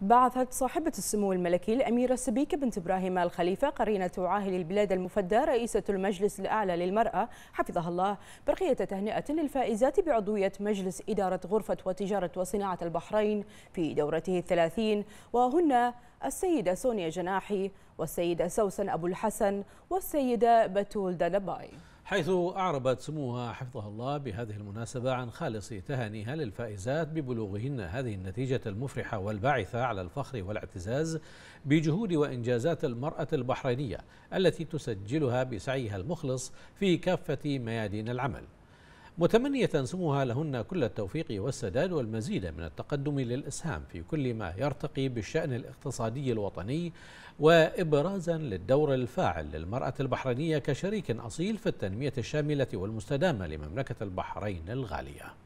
بعثت صاحبة السمو الملكي الأميرة سبيكة بنت إبراهيم الخليفة قرينة عاهل البلاد المفدى رئيسة المجلس الأعلى للمرأة حفظها الله برقية تهنئة للفائزات بعضوية مجلس إدارة غرفة وتجارة وصناعة البحرين في دورته الثلاثين وهن السيدة سونيا جناحي والسيدة سوسن أبو الحسن والسيدة بتول دلباي حيث أعربت سموها حفظها الله بهذه المناسبة عن خالص تهانيها للفائزات ببلوغهن هذه النتيجة المفرحة والباعثة على الفخر والاعتزاز بجهود وإنجازات المرأة البحرينية التي تسجلها بسعيها المخلص في كافة ميادين العمل متمنية سموها لهن كل التوفيق والسداد والمزيد من التقدم للإسهام في كل ما يرتقي بالشأن الاقتصادي الوطني وإبرازا للدور الفاعل للمرأة البحرينية كشريك أصيل في التنمية الشاملة والمستدامة لمملكة البحرين الغالية